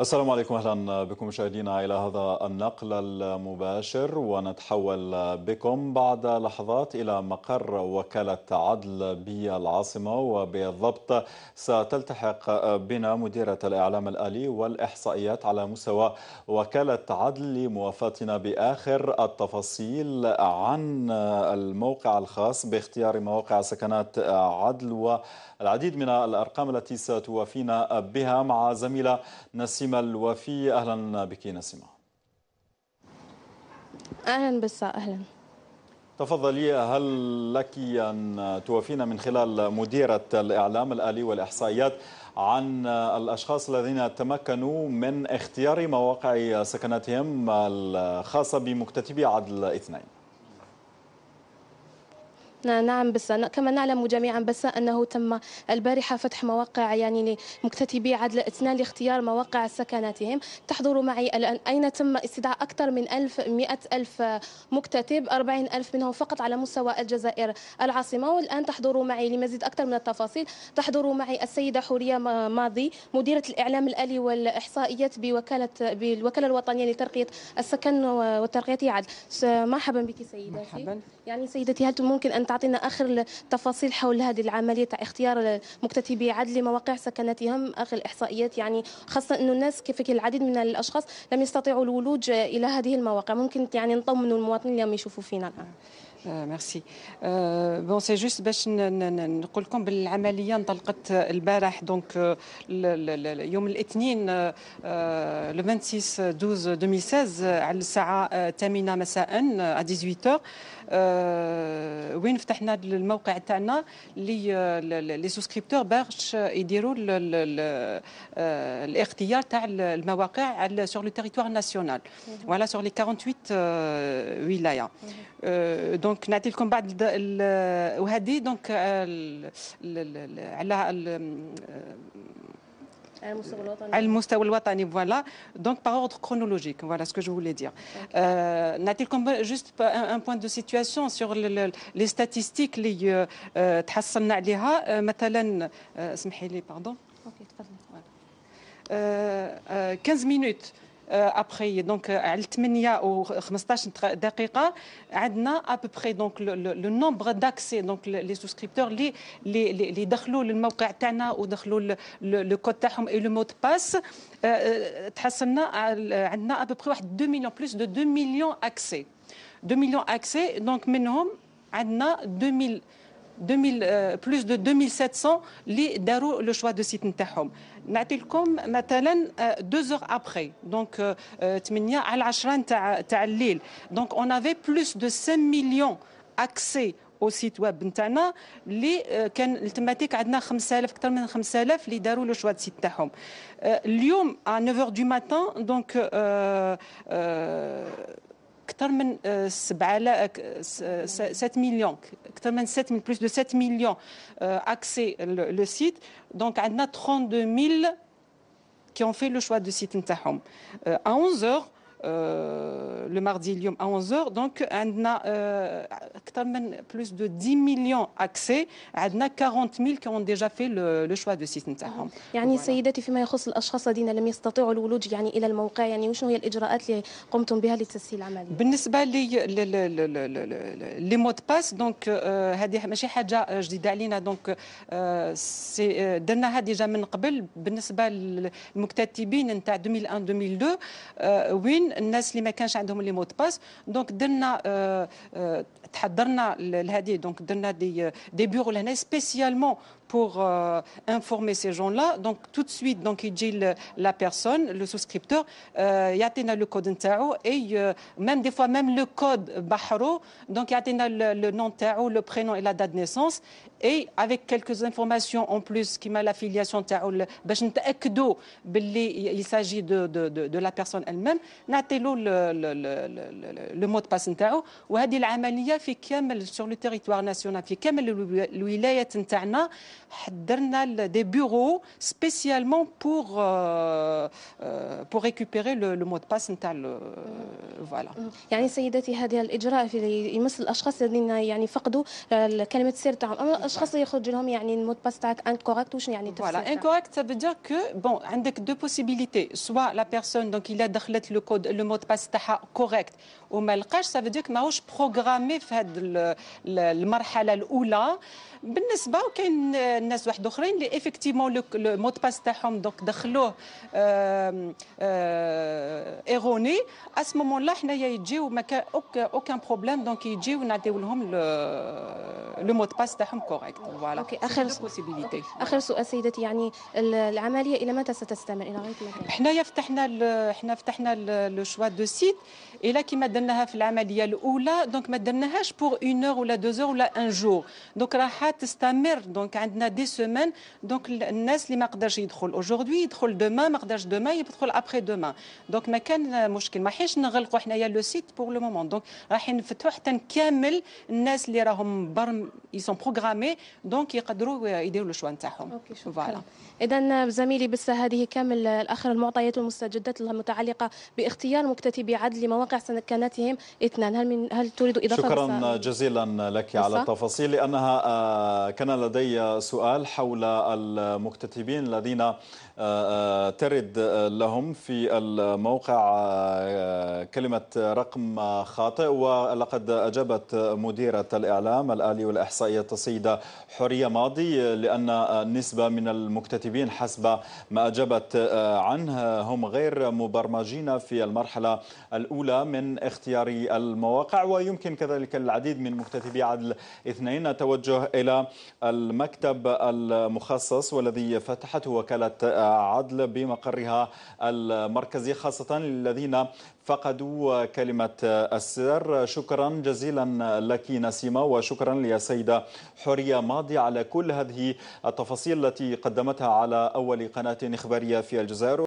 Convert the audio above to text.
السلام عليكم اهلا بكم مشاهدينا الى هذا النقل المباشر ونتحول بكم بعد لحظات الى مقر وكاله عدل بالعاصمه وبالضبط ستلتحق بنا مديره الاعلام الالي والاحصائيات على مستوى وكاله عدل لموافاتنا باخر التفاصيل عن الموقع الخاص باختيار مواقع سكنات عدل والعديد من الارقام التي ستوافينا بها مع زميله نسيم نسيمة الوفي أهلا بك نسيمة أهلا بسا أهلا تفضلي هل لك أن توافينا من خلال مديرة الإعلام الآلي والإحصائيات عن الأشخاص الذين تمكنوا من اختيار مواقع سكناتهم الخاصة بمكتتبي عدل اثنين نعم بس كما نعلم جميعا بس انه تم البارحه فتح مواقع يعني لمكتتبي عدل اثنان لاختيار مواقع سكناتهم تحضر معي الان اين تم استدعاء اكثر من 1000 100 الف مكتتب 40 الف منهم فقط على مستوى الجزائر العاصمه والان تحضر معي لمزيد اكثر من التفاصيل تحضر معي السيده حوريه ماضي مديره الاعلام الالي والاحصائيات بوكاله بالوكاله الوطنيه لترقيه السكن وترقيته عدل مرحبا بك سيدتي مرحبا يعني سيدتي هل ممكن ان تعطينا اخر التفاصيل حول هذه العمليه تاع اختيار مكتتبي عدل لمواقع سكناتهم اخر الاحصائيات يعني خاصه انه الناس كيف العديد من الاشخاص لم يستطيعوا الولوج الى هذه المواقع ممكن يعني نطمنوا المواطنين اللي يشوفوا فينا الان آه، ميرسي آه، بون سي جوست باش نقول لكم بالعمليه انطلقت البارح دونك آه، يوم الاثنين لو 26 12 2016 على الساعه 8 مساء 18 وين فتحنا الموقع تاعنا لي لي سوسكريبتور باش يديروا الاختيار تاع المواقع على سور لو تيريتوار ناسيونال ولا سور لي 48 ولايه دونك نعطي لكم بعض وهذه دونك على على المستوى الوطني على المستوى الوطني فوالا دونك باغ اوردر كرونولوجيك فوالا سكو جو فولي دير نعطي لكم جوست ان بوان دو سيتياسيون سيغ لي ستاتيستيك اللي تحصلنا عليها مثلا سمحي لي باردون اوكي تفضلي 15 مينوت ابخي دونك على 8 و 15 دقيقه عندنا ابخي دونك لو نومبر داكسي دونك لي سوسكريبتور اللي اللي دخلوا للموقع تاعنا ودخلوا لو كود تاعهم اي لو مود باس تحصلنا عندنا ابخي واحد 2 مليون بلوس دو 2 مليون اكسي 2 مليون اكسي دونك منهم عندنا 2000 Euh, plus de 2700, les Darou le Choix de site N'Tehom. Natilkom, euh, deux heures après, donc, à euh, Donc, on avait plus de 5 millions d'accès au site web N'Tehom. Les thématiques le choix les Ken, site. Ken, à 9 les du matin, plus de 7 millions مليون اكثر من 7 millions دو le site. Donc, لو سيت 32000 qui ont fait le choix du site home. à 11 heures لو ماردي اليوم à 11h donc عندنا اكثر من بلوس دو 10 مليون اكسي عندنا 40000 كي اون ديجا في لو شوا دو سيت نتاعهم يعني سيداتي فيما يخص الاشخاص الذين لم يستطيعوا الولوج يعني الى الموقع يعني وشنو هي الاجراءات اللي قمتم بها لتسهيل العمليه بالنسبه لي لي مود باس دونك euh، هذه ماشي حاجه جديده علينا دونك euh، euh، درناها ديجا من قبل بالنسبه للمكتتبين نتاع 2001 2002 وين الناس اللي ما كانش عندهم لي مود باس دونك درنا آه، آه، تحضرنا لهذه دونك درنا دي آه، دي بيرو لهنا سبيسيالمون pour euh, informer ces gens-là. Donc tout de suite, donc il dit la personne, le souscripteur, il euh, a le code et euh, même des fois même le code Bahro, donc il y le, le nom Tao, le prénom et la date de naissance et avec quelques informations en plus qui m'a l'affiliation Tao, il s'agit de, la personne elle-même, Natelo le, le, le, le mot de passe نتاعو وهذه العمليه في sur le territoire national est le الولايات نتاعنا حضرنا دي بيرو سبيسيالمون بور بور ريكوبيري لو مود باس نتاع فوالا يعني سيداتي هذا الاجراء في يمس الاشخاص الذين يعني فقدوا كلمه السر تاعهم اما الاشخاص اللي يخرج لهم يعني المود باس تاعك كوريكت واش يعني فوالا كوريكت سافو دير كو بون عندك دو بوسيبيليتي سوا لا بيرسون دونك الا دخلت لو كود لو مود باس تاعها كوريكت وما لقاش سافو دير ماهوش بروغرامي في هذه المرحله الاولى بالنسبه وكاين الناس واحد اخرين اللي افكتيمون لو مود باس تاعهم دونك دخلوه ايغوني ا سو مومون لا حنايا يجيو ما كان اوكان بروبليم دونك يجيو نعطيو لهم لو مود باس تاعهم كوريكت فوالا اخر سؤال اخر سؤال سيدتي يعني العمليه الى متى ستستمر الى غايه متى حنايا فتحنا حنا فتحنا لو شوا دو سيت الى كيما درناها في العمليه الاولى دونك ما درناهاش بور اون اور ولا دو اور ولا ان جور دونك راح تستمر دونك عندنا عندنا دي سيمين دونك الناس اللي ما قدرش يدخل اجوردي يدخل دوما ما قدرش دوما يدخل ابخي دوما دونك ما كان مشكل ما حيش نغلقوا حنايا لو سيت بور لو مومون دونك راح نفتحوا حتى نكمل الناس اللي راهم برم يسون بروغرامي دونك يقدروا يديروا الشوا نتاعهم فوالا اذا زميلي بس هذه كامل الاخر المعطيات والمستجدات المتعلقه باختيار مكتتبي عدل لمواقع سكناتهم اثنان هل من هل تريد اضافه شكرا جزيلا لك على التفاصيل لانها آه، كان لدي السؤال حول المكتتبين الذين آه، آه، ترد آه، لهم في الموقع كلمة رقم خاطئ ولقد أجابت مديرة الإعلام الآلي والإحصائية السيدة حرية ماضي لأن نسبة من المكتتبين حسب ما أجابت عنه هم غير مبرمجين في المرحلة الأولى من اختيار المواقع ويمكن كذلك العديد من مكتتبي عدل اثنين توجه إلى المكتب المخصص والذي فتحته وكالة عدل بمقرها المركزي خاصة للذين فقدوا كلمة السر شكرا جزيلا لك نسيمة وشكرا للسيدة حورية ماضي على كل هذه التفاصيل التي قدمتها على أول قناة إخبارية في الجزائر